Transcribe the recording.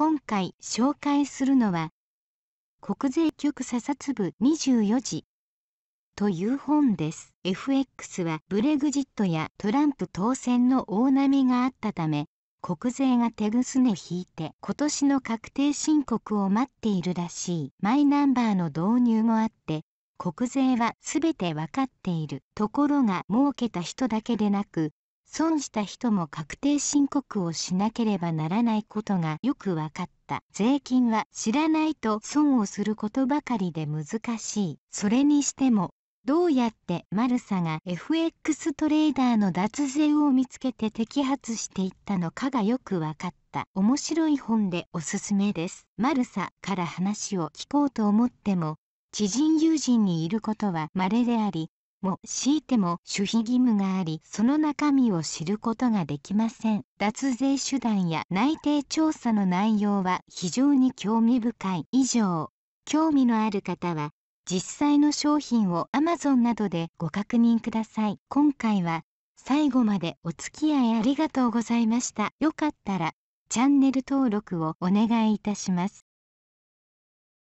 今回紹介するのは国税局査察部24時という本です FX はブレグジットやトランプ当選の大波があったため国税が手ぐすね引いて今年の確定申告を待っているらしいマイナンバーの導入もあって国税は全て分かっているところが儲けた人だけでなく損した人も確定申告をしなければならないことがよく分かった税金は知らないと損をすることばかりで難しいそれにしてもどうやってマルサが FX トレーダーの脱税を見つけて摘発していったのかがよく分かった面白い本でおすすめですマルサから話を聞こうと思っても知人友人にいることは稀でありも強いても守秘義務がありその中身を知ることができません脱税手段や内定調査の内容は非常に興味深い以上興味のある方は実際の商品を Amazon などでご確認ください今回は最後までお付き合いありがとうございましたよかったらチャンネル登録をお願いいたします